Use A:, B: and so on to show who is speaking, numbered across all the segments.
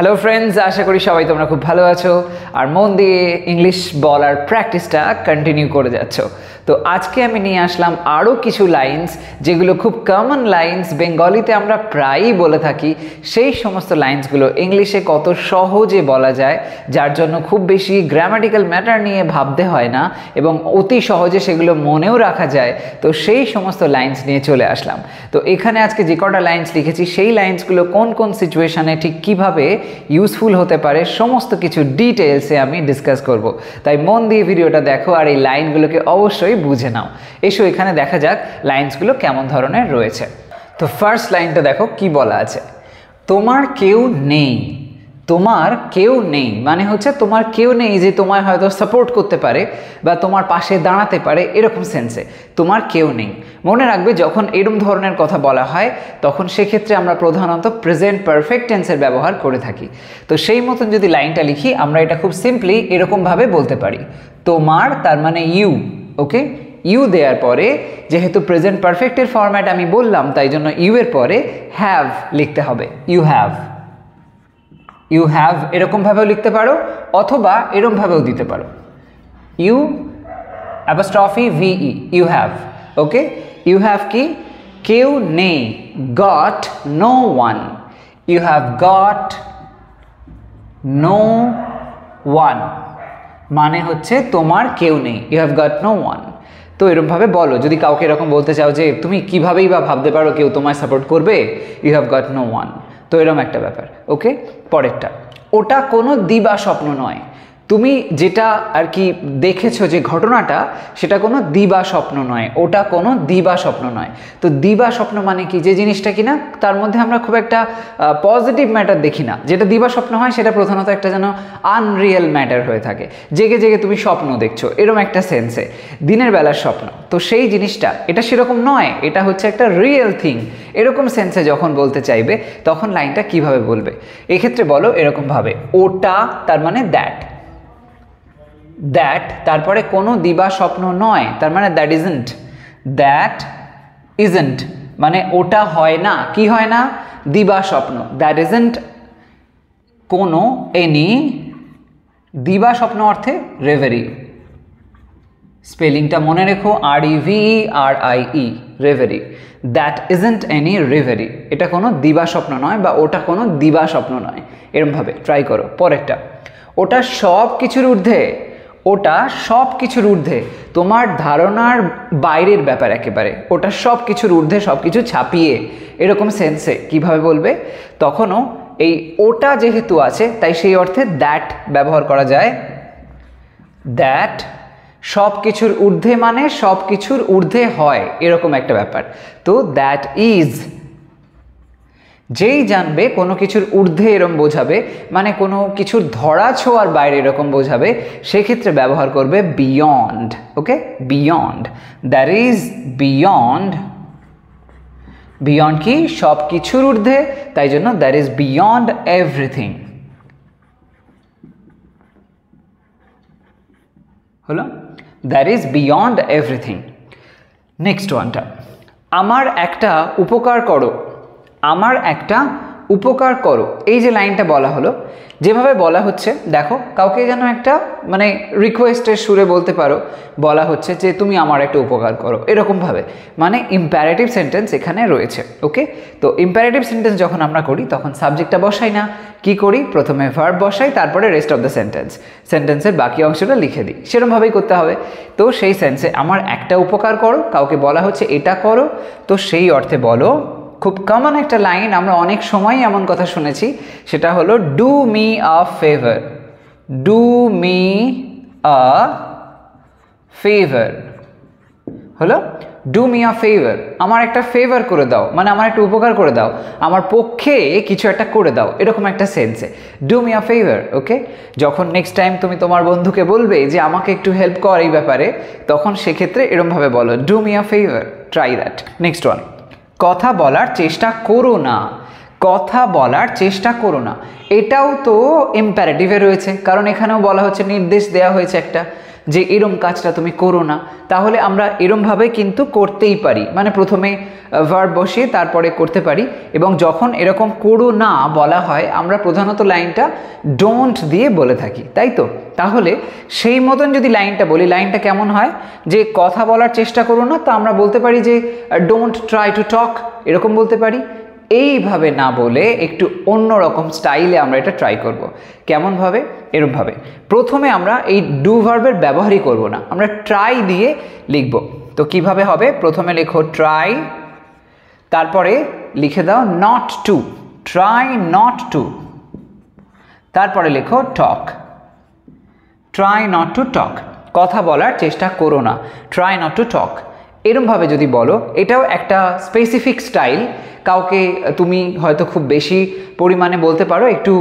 A: Hello friends আশা করি সবাই তোমরা খুব ভালো আছো আর মন দিয়ে ইংলিশ বলার প্র্যাকটিসটা কন্টিনিউ করে যাচ্ছ তো আজকে আমি নিয়ে আসলাম আরও কিছু লাইন্স যেগুলো খুব কমন লাইন্স বেঙ্গলিতে আমরা প্রায়ই বলে থাকি সেই সমস্ত লাইন্সগুলো ইংলিশে কত সহজে বলা যায় যার জন্য খুব বেশি গ্রামাটিক্যাল ম্যাটার নিয়ে ভাবতে হয় না এবং অতি সহজে সেগুলো মনেও রাখা যায় তো সেই সমস্ত লাইন্স নিয়ে চলে আসলাম তো এখানে আজকে যে কটা লাইন্স লিখেছি সেই লাইন্সগুলো কোন কোন সিচুয়েশানে ঠিক কীভাবে ইউজফুল হতে পারে সমস্ত কিছু ডিটেলসে আমি ডিসকাস করব। তাই মন দিয়ে ভিডিওটা দেখো আর এই লাইনগুলোকে অবশ্যই বুঝে নাও এসো এখানে দেখা যাক লাইন্সগুলো কেমন ধরনের রয়েছে তো ফার্স্ট লাইনটা দেখো কি বলা আছে তোমার কেউ নেই তোমার কেউ নেই মানে হচ্ছে তোমার কেউ নেই যে তোমায় হয়তো সাপোর্ট করতে পারে বা তোমার পাশে দাঁড়াতে পারে এরকম সেন্সে তোমার কেউ নেই মনে রাখবে যখন এরম ধরনের কথা বলা হয় তখন সেক্ষেত্রে আমরা প্রধানত প্রেজেন্ট পারফেক্ট টেন্সের ব্যবহার করে থাকি তো সেই মতন যদি লাইনটা লিখি আমরা এটা খুব সিম্পলি এরকমভাবে বলতে পারি তোমার তার মানে ইউ ওকে ইউ দেওয়ার পরে যেহেতু প্রেজেন্ট পারফেক্টের ফরম্যাট আমি বললাম তাই জন্য ইউ এর পরে হ্যাভ লিখতে হবে ইউ হ্যাভ ইউ হ্যাভ এরকমভাবেও লিখতে পারো অথবা এরমভাবেও দিতে পারো you apostrophe ve you have okay you have কি কেউ নেই got no one you have got no one মানে হচ্ছে তোমার কেউ নেই you have got no one তো এরমভাবে বলো যদি কাউকে এরকম বলতে চাও যে তুমি কীভাবেই বা ভাবতে পারো কেউ তোমায় সাপোর্ট করবে you have got no one তো এরম একটা ব্যাপার ওকে পরেরটা ওটা কোনো দিবা স্বপ্ন নয় তুমি যেটা আর কি দেখেছো যে ঘটনাটা সেটা কোনো দিবা স্বপ্ন নয় ওটা কোনো দিবা স্বপ্ন নয় তো দিবা স্বপ্ন মানে কি যে জিনিসটা কি না তার মধ্যে আমরা খুব একটা পজিটিভ ম্যাটার দেখি না যেটা দিবা স্বপ্ন হয় সেটা প্রধানত একটা যেন আনরিয়েল ম্যাটার হয়ে থাকে জেগে জেগে তুমি স্বপ্ন দেখছো এরম একটা সেন্সে দিনের বেলার স্বপ্ন তো সেই জিনিসটা এটা সেরকম নয় এটা হচ্ছে একটা রিয়েল থিং এরকম সেন্সে যখন বলতে চাইবে তখন লাইনটা কিভাবে বলবে এক্ষেত্রে বলো এরকমভাবে ওটা তার মানে দ্যাট দ্যাট তারপরে কোনো দিবা স্বপ্ন নয় তার মানে দ্যাট ইজেন্ট দ্যাট ইজেন্ট মানে ওটা হয় না কি হয় না দিবা স্বপ্ন দ্যাট ইজেন্ট কোনো এনি দিবা স্বপ্ন অর্থে রেভেরি স্পেলিংটা মনে রেখো R E V R I E reverie that isn't any reverie এটা কোনো দিবা স্বপ্ন নয় বা ওটা কোনো দিবা স্বপ্ন নয় এরমভাবে ট্রাই করো পরেরটা ওটা সব কিছুর ঊর্ধ্বে ওটা সব কিছুর ঊর্ধ্বে তোমার ধারণার বাইরের ব্যাপার একেবারে ওটা সব কিছুর ঊর্ধ্বে সব কিছু ছাপিয়ে এরকম সেন্সে কিভাবে বলবে তখনও এই ওটা যেহেতু আছে তাই সেই অর্থে দ্যাট ব্যবহার করা যায় দ্যাট সব কিছুর ঊর্ধ্বে মানে সব কিছুর ঊর্ধ্বে হয় এরকম একটা ব্যাপার তো দ্যাট ইজ যেই জানবে কোনো কিছুর ঊর্ধ্বে এরম বোঝাবে মানে কোনো কিছুর ধরা ছোঁয়ার বাইরে এরকম বোঝাবে সেক্ষেত্রে ব্যবহার করবে beyond okay beyond there is beyond beyond কি সব কিছুর ঊর্ধ্বে তাই জন্য দ্যার ইজ বিয়ন্ড এভরিথিং হলো there is beyond everything next ওয়ানটা আমার একটা উপকার করো আমার একটা উপকার করো এই যে লাইনটা বলা হলো যেভাবে বলা হচ্ছে দেখো কাউকে যেন একটা মানে রিকোয়েস্টের সুরে বলতে পারো বলা হচ্ছে যে তুমি আমার একটা উপকার করো এরকমভাবে মানে ইম্প্যারেটিভ সেন্টেন্স এখানে রয়েছে ওকে তো ইম্প্যারেটিভ সেন্টেন্স যখন আমরা করি তখন সাবজেক্টটা বসাই না কি করি প্রথমে ভার্ব বসাই তারপরে রেস্ট অফ দ্য সেন্টেন্স সেন্টেন্সের বাকি অংশটা লিখে দিই সেরমভাবেই করতে হবে তো সেই সেন্সে আমার একটা উপকার করো কাউকে বলা হচ্ছে এটা করো তো সেই অর্থে বলো খুব কমন একটা লাইন আমরা অনেক সময় এমন কথা শুনেছি সেটা হলো do me a favour do me a favour হলো ডু মি আ ফেভার আমার একটা ফেভার করে দাও মানে আমার একটা উপকার করে দাও আমার পক্ষে কিছু একটা করে দাও এরকম একটা সেন্সে do me a favour okay যখন নেক্সট টাইম তুমি তোমার বন্ধুকে বলবে যে আমাকে একটু হেল্প কর এই ব্যাপারে তখন সেক্ষেত্রে এরমভাবে বলো do me a favour try that next one কথা বলার চেষ্টা করো না কথা বলার চেষ্টা করো না এটাও তো ইম্প্যারেটিভে রয়েছে কারণ এখানেও বলা হচ্ছে নির্দেশ দেয়া হয়েছে একটা যে এরম কাজটা তুমি করো না তাহলে আমরা এরমভাবে কিন্তু করতেই পারি মানে প্রথমে ভার বসিয়ে তারপরে করতে পারি এবং যখন এরকম করো না বলা হয় আমরা প্রধানত লাইনটা ডোন্ট দিয়ে বলে থাকি তাই তো তাহলে সেই মতন যদি লাইনটা বলি লাইনটা কেমন হয় যে কথা বলার চেষ্টা করো না তা আমরা বলতে পারি যে ডোন্ট ট্রাই টু টক এরকম বলতে পারি এইভাবে না বলে একটু অন্য রকম স্টাইলে আমরা এটা ট্রাই করব। কেমনভাবে এরমভাবে প্রথমে আমরা এই ডু ভার্বের ব্যবহারই করব না আমরা ট্রাই দিয়ে লিখব তো কিভাবে হবে প্রথমে লেখো ট্রাই তারপরে লিখে দাও not to try not to তারপরে লেখো talk try not to talk কথা বলার চেষ্টা করো না ট্রাই নট টু টক এরমভাবে যদি বলো এটাও একটা স্পেসিফিক স্টাইল কাউকে তুমি হয়তো খুব বেশি পরিমাণে বলতে পারো একটু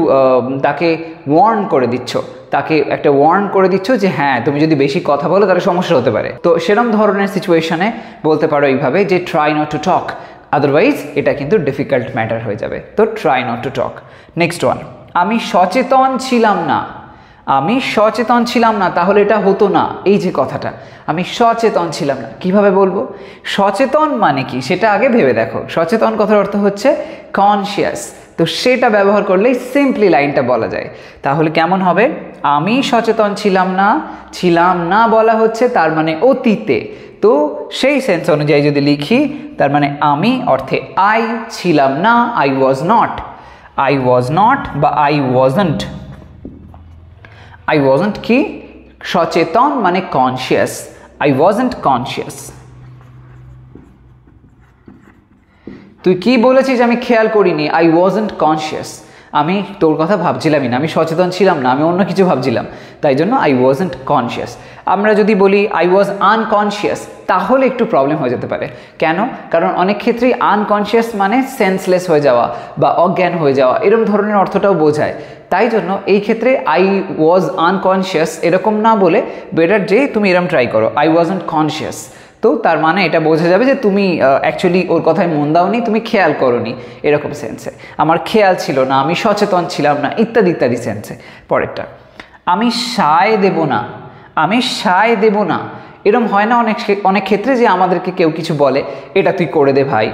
A: তাকে ওয়ার্ন করে দিচ্ছ তাকে একটা ওয়ার্ন করে দিচ্ছ যে হ্যাঁ তুমি যদি বেশি কথা বলো তাহলে সমস্যা হতে পারে তো সেরম ধরনের সিচুয়েশনে বলতে পারো এইভাবে যে try not to talk otherwise এটা কিন্তু ডিফিকাল্ট ম্যাটার হয়ে যাবে তো try not to talk next one আমি সচেতন ছিলাম না আমি সচেতন ছিলাম না তাহলে এটা হতো না এই যে কথাটা আমি সচেতন ছিলাম না কিভাবে বলবো সচেতন মানে কি সেটা আগে ভেবে দেখো সচেতন কথার অর্থ হচ্ছে কনসিয়াস তো সেটা ব্যবহার করলেই সিম্পলি লাইনটা বলা যায় তাহলে কেমন হবে আমি সচেতন ছিলাম না ছিলাম না বলা হচ্ছে তার মানে অতীতে তো সেই সেন্স অনুযায়ী যদি লিখি তার মানে আমি অর্থে আই ছিলাম না I was not I was not বা আই ওয়াজন্ট আই ওয়াজেন্ট কি সচেতন মানে কনসিয়াস আই ওয়াজেন্ট কনসিয়াস তুই কি বলেছিস আমি খেয়াল করিনি আই ওয়াজেন্ট কনসিয়াস আমি তোর কথা ভাবছিলামই না আমি সচেতন ছিলাম না আমি অন্য কিছু ভাবছিলাম তাই জন্য আই ওয়াজেন্ট কনসিয়াস আমরা যদি বলি আই ওয়াজ আনকনসিয়াস তাহলে একটু প্রবলেম হয়ে যেতে পারে কেন কারণ অনেক ক্ষেত্রেই আনকনসিয়াস মানে সেন্সলেস হয়ে যাওয়া বা অজ্ঞান হয়ে যাওয়া এরম ধরনের অর্থটাও বোঝায় তাই জন্য এই ক্ষেত্রে আই ওয়াজ আনকনসিয়াস এরকম না বলে বেটার যে তুমি এরম ট্রাই করো আই ওয়াজ কনশিয়াস তো তার মানে এটা বোঝা যাবে যে তুমি অ্যাকচুয়ালি ওর কথায় মন দাওনি তুমি খেয়াল করনি এরকম সেন্সে আমার খেয়াল ছিল না আমি সচেতন ছিলাম না ইত্যাদি ইত্যাদি সেন্সে পরেরটা আমি সায় দেব না আমি সায় দেব না এরম হয় না অনেক অনেক ক্ষেত্রে যে আমাদেরকে কেউ কিছু বলে এটা তুই করে দে ভাই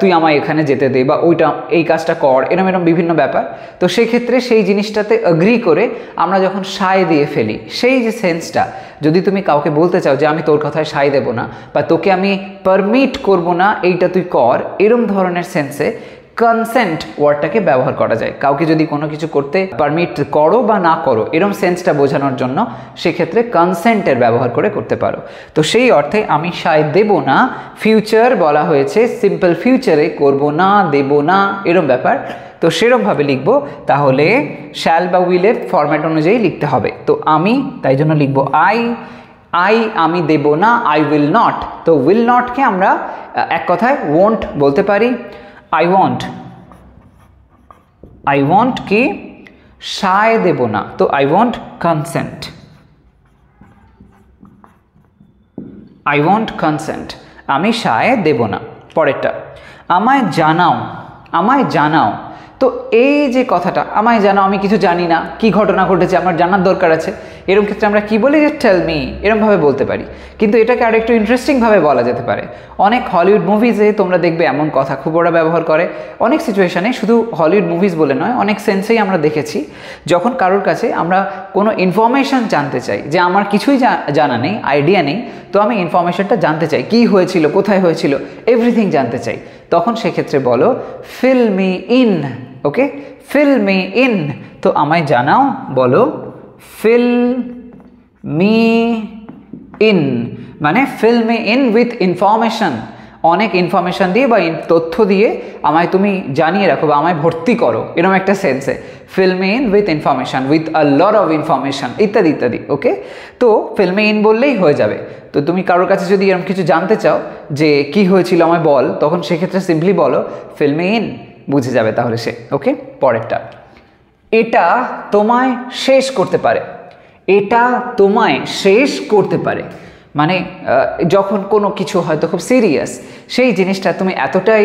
A: তুই আমায় এখানে যেতে দে বা ওইটা এই কাজটা কর এরম এরম বিভিন্ন ব্যাপার তো সেক্ষেত্রে সেই জিনিসটাতে অ্যাগ্রি করে আমরা যখন সায় দিয়ে ফেলি সেই যে সেন্সটা যদি তুমি কাউকে বলতে চাও যে আমি তোর কথায় সায় দেবো না বা তোকে আমি পারমিট করব না এইটা তুই কর এরম ধরনের সেন্সে কনসেন্ট ওয়ার্ডটাকে ব্যবহার করা যায় কাউকে যদি কোনো কিছু করতে পারমিট করো বা না করো এরম সেন্সটা বোঝানোর জন্য সেক্ষেত্রে কনসেন্টের ব্যবহার করে করতে পারো তো সেই অর্থে আমি সায় দেব না ফিউচার বলা হয়েছে সিম্পল ফিউচারে করব না দেব না এরম ব্যাপার তো সেরমভাবে লিখব তাহলে শ্যাল বা উইলের ফরম্যাট অনুযায়ী লিখতে হবে তো আমি তাই জন্য লিখব আই আই আমি দেব না আই উইল নট তো উইল নটকে আমরা এক কথায় ওন্ট বলতে পারি আই ওয়ান্ট আই ওয়ান্ট কি সায় দেব না তো I want consent I want consent আমি সায় দেব না পরেরটা আমায় জানাও আমায় জানাও তো এই যে কথাটা আমায় জানো আমি কিছু জানি না কি ঘটনা ঘটেছে আমার জানার দরকার আছে এরম ক্ষেত্রে আমরা কি বলি যে টেল মি এরমভাবে বলতে পারি কিন্তু এটাকে আর একটু ইন্টারেস্টিংভাবে বলা যেতে পারে অনেক হলিউড মুভিজে তোমরা দেখবে এমন কথা খুব ওরা ব্যবহার করে অনেক সিচুয়েশানে শুধু হলিউড মুভিজ বলে নয় অনেক সেন্সেই আমরা দেখেছি যখন কারোর কাছে আমরা কোনো ইনফরমেশান জানতে চাই যে আমার কিছুই জানা নেই আইডিয়া নেই তো আমি ইনফরমেশানটা জানতে চাই কি হয়েছিল কোথায় হয়েছিল এভরিথিং জানতে চাই তখন সেক্ষেত্রে বলো fill me in okay fill me in তো আমায় জানাও বলো ফিল মি ইন মানে fill me in with information অনেক ইনফরমেশান দিয়ে বা তথ্য দিয়ে আমায় তুমি জানিয়ে রাখো বা আমায় ভর্তি করো এরকম একটা সেন্সে fill me in with information with a lot of information ইত্যাদি ইত্যাদি ওকে তো ফিল্মে ইন বললেই হয়ে যাবে তো তুমি কারোর কাছে যদি এরকম কিছু জানতে চাও যে কি হয়েছিল আমায় বল তখন সেক্ষেত্রে সিম্পলি বলো ফিল্মে ইন বুঝে যাবে তাহলে সে ওকে পরেরটা এটা তোমায় শেষ করতে পারে এটা তোমায় শেষ করতে পারে মানে যখন কোনো কিছু হয়তো খুব সিরিয়াস সেই জিনিসটা তুমি এতটাই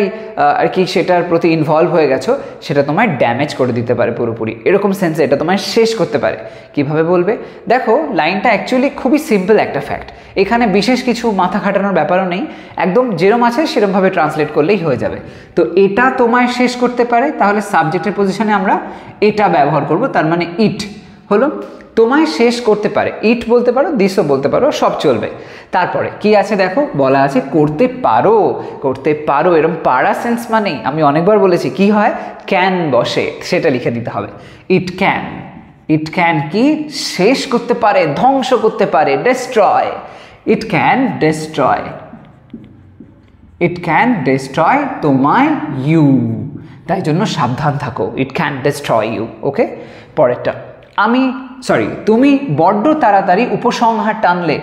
A: আর কি সেটার প্রতি ইনভলভ হয়ে গেছো সেটা তোমার ড্যামেজ করে দিতে পারে পুরোপুরি এরকম সেন্সে এটা তোমার শেষ করতে পারে কিভাবে বলবে দেখো লাইনটা অ্যাকচুয়ালি খুবই সিম্পল একটা ফ্যাক্ট এখানে বিশেষ কিছু মাথা খাটানোর ব্যাপারও নেই একদম যেরম আছে সেরমভাবে ট্রান্সলেট করলেই হয়ে যাবে তো এটা তোমায় শেষ করতে পারে তাহলে সাবজেক্টের পজিশনে আমরা এটা ব্যবহার করব তার মানে ইট হলো তোমায় শেষ করতে পারে ইট বলতে পারো দিসও বলতে পারো সব চলবে তারপরে কি আছে দেখো বলা আছে করতে পারো করতে পারো এরম পারা সেন্স মানেই আমি অনেকবার বলেছি কি হয় ক্যান বসে সেটা লিখে দিতে হবে ইট ক্যান ইট ক্যান কি শেষ করতে পারে ধ্বংস করতে পারে destroy it can destroy it can destroy তোমায় ইউ তাই জন্য সাবধান থাকো it can destroy you okay পরেরটা আমি সরি তুমি বড্ড তাড়াতাড়ি উপসংহার টানলে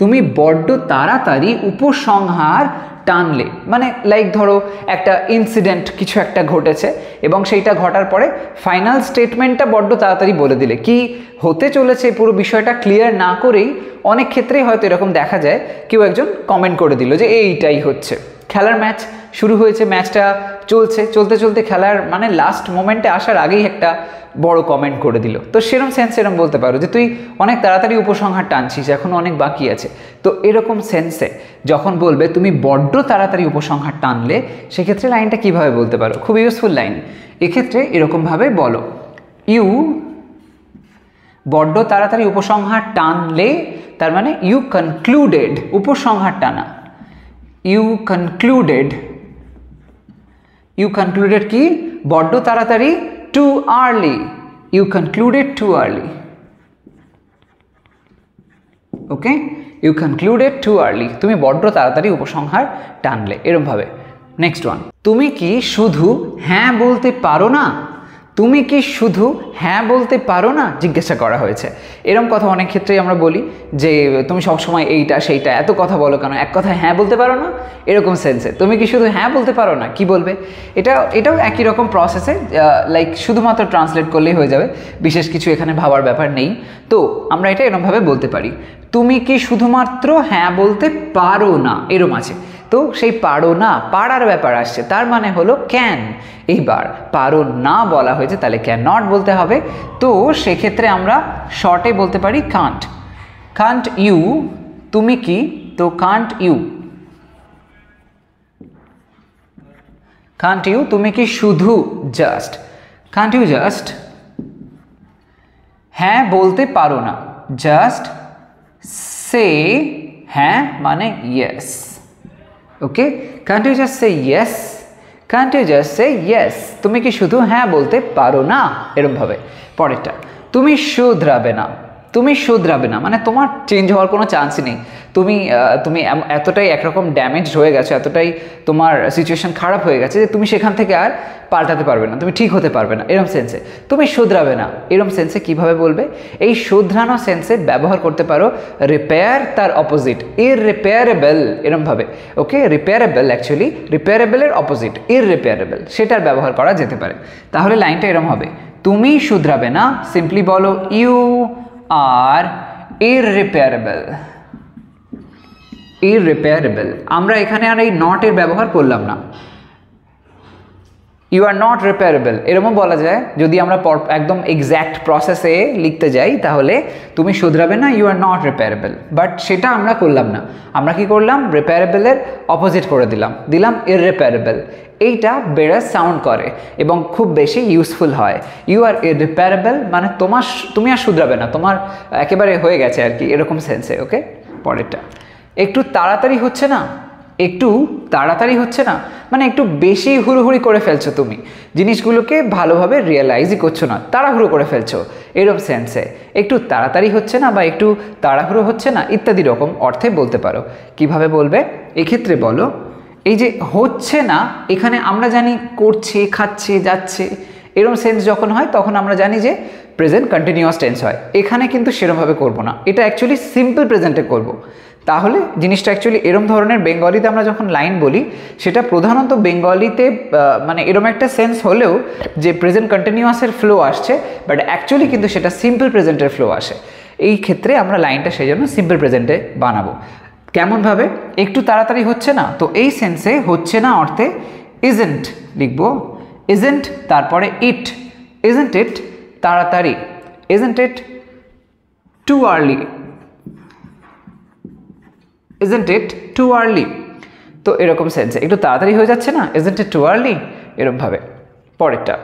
A: তুমি বড্ড তাড়াতাড়ি উপসংহার টানলে মানে লাইক ধরো একটা ইনসিডেন্ট কিছু একটা ঘটেছে এবং সেইটা ঘটার পরে ফাইনাল স্টেটমেন্টটা বড্ড তাড়াতাড়ি বলে দিলে কি হতে চলেছে পুরো বিষয়টা ক্লিয়ার না করেই অনেক ক্ষেত্রেই হয়তো এরকম দেখা যায় কেউ একজন কমেন্ট করে দিল যে এইটাই হচ্ছে খেলার ম্যাচ শুরু হয়েছে ম্যাচটা চলছে চলতে চলতে খেলার মানে লাস্ট মোমেন্টে আসার আগেই একটা বড় কমেন্ট করে দিল তো সেরম সেন্স এরম বলতে পারো যে তুই অনেক তাড়াতাড়ি উপসংহার টানছিস এখন অনেক বাকি আছে তো এরকম সেন্সে যখন বলবে তুমি বড্ড তাড়াতাড়ি উপসংহার টানলে সেক্ষেত্রে লাইনটা কিভাবে বলতে পারো খুব ইউজফুল লাইন এক্ষেত্রে এরকমভাবে বলো ইউ বড্ড তাড়াতাড়ি উপসংহার টানলে তার মানে ইউ কনক্লুডেড উপসংহার টানা ইউ কনক্লুডেড ইউ কনক্লুডেড কি বড্ড তাড়াতাড়ি too early you concluded too early okay you concluded too early তুমি বড্ড তাড়াতাড়ি উপসংহার টানলে এরমভাবে নেক্সট ওয়ান তুমি কি শুধু হ্যাঁ বলতে পারো না তুমি কি শুধু হ্যাঁ বলতে পারো না জিজ্ঞাসা করা হয়েছে এরম কথা অনেক ক্ষেত্রেই আমরা বলি যে তুমি সবসময় এইটা সেইটা এত কথা বলো কেন এক কথায় হ্যাঁ বলতে পারো না এরকম সেন্সে তুমি কি শুধু হ্যাঁ বলতে পারো না কি বলবে এটা এটাও একই রকম প্রসেসে লাইক শুধুমাত্র ট্রান্সলেট করলেই হয়ে যাবে বিশেষ কিছু এখানে ভাবার ব্যাপার নেই তো আমরা এটা এরমভাবে বলতে পারি তুমি কি শুধুমাত্র হ্যাঁ বলতে পারো না এরম আছে তো সেই পারো না পারার ব্যাপার আসছে তার মানে হলো ক্যান এইবার পারো না বলা হয়েছে তাহলে ক্যান নট বলতে হবে তো সেক্ষেত্রে আমরা শর্টে বলতে পারি কান্ট কান্ট ইউ তুমি কি তো কান্ট ইউ কান্ট ইউ তুমি কি শুধু জাস্ট কান্ট ইউ জাস্ট হ্যাঁ বলতে পারো না জাস্ট সে হ্যাঁ মানে yes okay can't you just say yes can't you just say yes তুমি কি শুধু হ্যাঁ বলতে পারো না এরম ভাবে পরেরটা তুমি শুধরাবে না তুমি শুধরাবে না মানে তোমার চেঞ্জ হওয়ার কোনো চান্সই নেই তুমি তুমি এতটাই একরকম ড্যামেজ হয়ে গেছো এতটাই তোমার সিচুয়েশান খারাপ হয়ে গেছে যে তুমি সেখান থেকে আর পাল্টাতে পারবে না তুমি ঠিক হতে পারবে না এরম সেন্সে তুমি শুধরাবে না এরম সেন্সে কিভাবে বলবে এই শুধরানো সেন্সে ব্যবহার করতে পারো রিপেয়ার তার অপোজিট ইররিপেয়ারেবল এরমভাবে ওকে রিপেয়ারেবল অ্যাকচুয়ালি রিপেয়ারেবলের অপোজিট ইররিপেয়ারেবল সেটার ব্যবহার করা যেতে পারে তাহলে লাইনটা এরম হবে তুমি শুধরাবে না সিম্পলি বলো ইউ are irreparable irreparable আমরা এখানে আর এই নট এর ব্যবহার করলাম না ইউ আর নট রিপেয়ারেবল এরমও বলা যায় যদি আমরা একদম এক্স্যাক্ট প্রসেসে লিখতে যাই তাহলে তুমি শুধরাবে না you are not reparable but সেটা আমরা করলাম না আমরা কি করলাম রিপেয়ারেবলের অপোজিট করে দিলাম দিলাম ইররিপেয়ারেবল এইটা বেড়ে সাউন্ড করে এবং খুব বেশি ইউজফুল হয় ইউ আর রিপেয়ারেবল মানে তোমার তুমি আর শুধরাবে না তোমার একেবারে হয়ে গেছে আর কি এরকম সেন্সে ওকে পরেরটা একটু তাড়াতাড়ি হচ্ছে না একটু তাড়াতাড়ি হচ্ছে না মানে একটু বেশি হুড়ুহুড়ি করে ফেলছো তুমি জিনিসগুলোকে ভালোভাবে রিয়েলাইজই করছো না তাড়াহুড়ো করে ফেলছো এরকম সেন্সে একটু তাড়াতাড়ি হচ্ছে না বা একটু তাড়াহুড়ো হচ্ছে না ইত্যাদি রকম অর্থে বলতে পারো কিভাবে বলবে এক্ষেত্রে বলো এই যে হচ্ছে না এখানে আমরা জানি করছে খাচ্ছে যাচ্ছে এরম সেন্স যখন হয় তখন আমরা জানি যে প্রেজেন্ট কন্টিনিউয়াস টেন্স হয় এখানে কিন্তু সেরমভাবে করব না এটা অ্যাকচুয়ালি সিম্পল প্রেজেন্টে করব। তাহলে জিনিসটা অ্যাকচুয়ালি এরম ধরনের বেঙ্গলিতে আমরা যখন লাইন বলি সেটা প্রধানত বেঙ্গলিতে মানে এরম একটা সেন্স হলেও যে প্রেজেন্ট কন্টিনিউয়াসের ফ্লো আসছে বাট অ্যাকচুয়ালি কিন্তু সেটা সিম্পল প্রেজেন্টের ফ্লো আসে এই ক্ষেত্রে আমরা লাইনটা সেই জন্য সিম্পল প্রেজেন্টে বানাবো কেমনভাবে একটু তাড়াতাড়ি হচ্ছে না তো এই সেন্সে হচ্ছে না অর্থে ইজেন্ট লিখব ইজেন্ট তারপরে ইট ইজেন্ট ইট তাড়াতাড়ি isn't it too early isn't it too early তো এরকম সেন্সে একটু তাড়াতাড়ি হয়ে যাচ্ছে না ইজেন্ট ইট টু আর্লি এরকমভাবে পরেরটা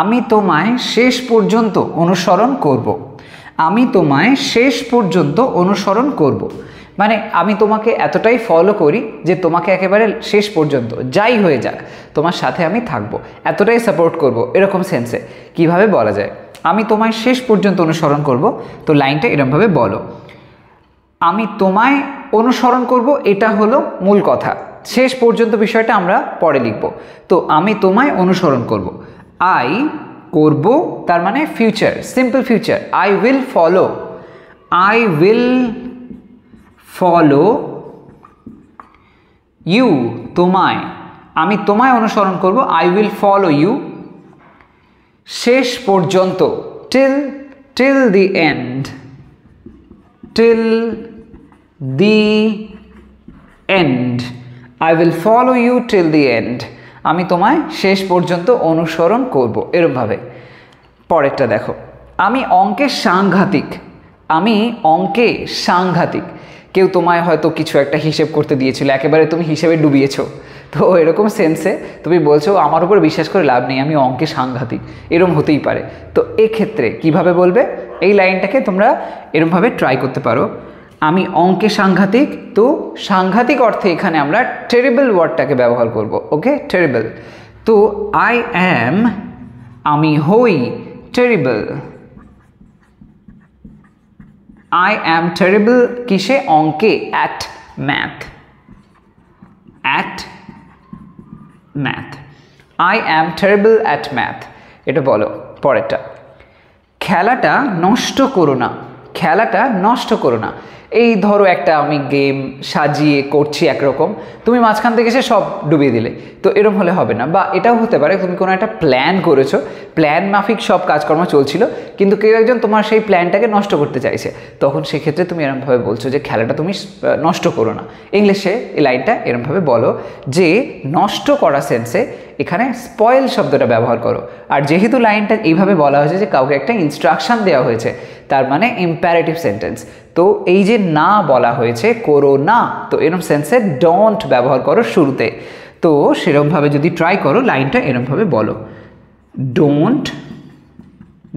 A: আমি তোমায় শেষ পর্যন্ত অনুসরণ করব। আমি তোমায় শেষ পর্যন্ত অনুসরণ করব। মানে আমি তোমাকে এতটাই ফলো করি যে তোমাকে একেবারে শেষ পর্যন্ত যাই হয়ে যাক তোমার সাথে আমি থাকব। এতটাই সাপোর্ট করব এরকম সেন্সে কিভাবে বলা যায় আমি তোমায় শেষ পর্যন্ত অনুসরণ করব তো লাইনটা এরমভাবে বলো আমি তোমায় অনুসরণ করব এটা হলো মূল কথা শেষ পর্যন্ত বিষয়টা আমরা পরে লিখব তো আমি তোমায় অনুসরণ করব আই করব তার মানে future simple future I will follow I will follow you তোমায় আমি তোমায় অনুসরণ করব আই উইল ফলো ইউ শেষ পর্যন্ত till till the end till the end I will follow you till the end আমি তোমায় শেষ পর্যন্ত অনুসরণ করব এরমভাবে পরেরটা দেখো আমি অঙ্কে সাংঘাতিক আমি অঙ্কে সাংঘাতিক কেউ তোমায় হয়তো কিছু একটা হিসেব করতে দিয়েছিল একেবারে তুমি হিসেবে ডুবিয়েছো তো এরকম সেন্সে তুমি বলছো আমার উপর বিশ্বাস করে লাভ নেই আমি অঙ্কে সাংঘাতিক এরম হতেই পারে তো এক্ষেত্রে কিভাবে বলবে এই লাইনটাকে তোমরা এরমভাবে ট্রাই করতে পারো আমি অঙ্কে সাংঘাতিক তো সাংঘাতিক অর্থে এখানে আমরা টেরিবল ওয়ার্ডটাকে ব্যবহার করব ওকে টেরিবল তো আই অ্যাম আমি হই টেরিবল আই অ্যাম টেরেবল কিসে অঙ্কে at math at math I am terrible at math এটা বলো পরেরটা খেলাটা নষ্ট করো না খেলাটা নষ্ট করো না এই ধরো একটা আমি গেম সাজিয়ে করছি একরকম তুমি মাঝখান থেকে সে সব ডুবিয়ে দিলে তো এরম হলে হবে না বা এটাও হতে পারে তুমি কোনো একটা প্ল্যান করেছো প্ল্যান মাফিক সব কাজকর্ম চলছিল কিন্তু কেউ একজন তোমার সেই প্ল্যানটাকে নষ্ট করতে চাইছে তখন সেক্ষেত্রে তুমি এরমভাবে বলছো যে খেলাটা তুমি নষ্ট করো না ইংলিশে এই লাইনটা এরমভাবে বলো যে নষ্ট করা সেন্সে এখানে স্পয়েল শব্দটা ব্যবহার করো আর যেহেতু লাইনটা এইভাবে বলা হয়েছে যে কাউকে একটা ইনস্ট্রাকশান দেওয়া হয়েছে তার মানে ইম্প্যারেটিভ সেন্টেন্স তো এই যে না বলা হয়েছে করো না তো এরম সেন্সে ডন্ট ব্যবহার করো শুরুতে তো সেরমভাবে যদি ট্রাই করো লাইনটা এরমভাবে বলো ডোন্ট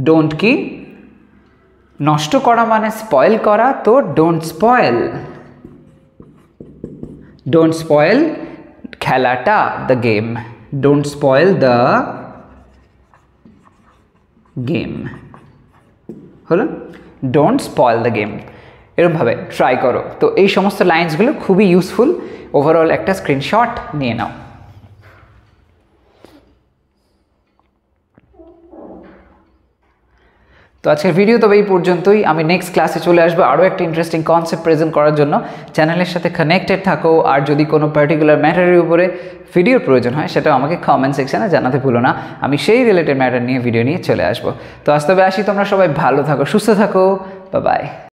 A: ডোন্ট কি নষ্ট করা মানে স্পয়েল করা তো ডোন্ট স্পয়েল ডোন্ট স্পয়েল খেলাটা the game don't spoil the game হলো ডোন্ট স্পয়েল দ্য গেম এরমভাবে ট্রাই করো তো এই সমস্ত লাইন্সগুলো খুবই ইউজফুল ওভারঅল একটা স্ক্রিনশট নিয়ে নাও তো আজকের ভিডিও তবে এই পর্যন্তই আমি নেক্সট ক্লাসে চলে আসবো আরও একটা ইন্টারেস্টিং কনসেপ্ট প্রেজেন্ট করার জন্য চ্যানেলের সাথে কানেক্টেড থাকো আর যদি কোনো পার্টিকুলার ম্যাটারের উপরে ভিডিওর প্রয়োজন হয় সেটাও আমাকে কমেন্ট সেকশানে জানাতে ভুলো না আমি সেই রিলেটেড ম্যাটার নিয়ে ভিডিও নিয়ে চলে আসবো তো আজ তবে আসি তোমরা সবাই ভালো থাকো সুস্থ থাকো বা বাই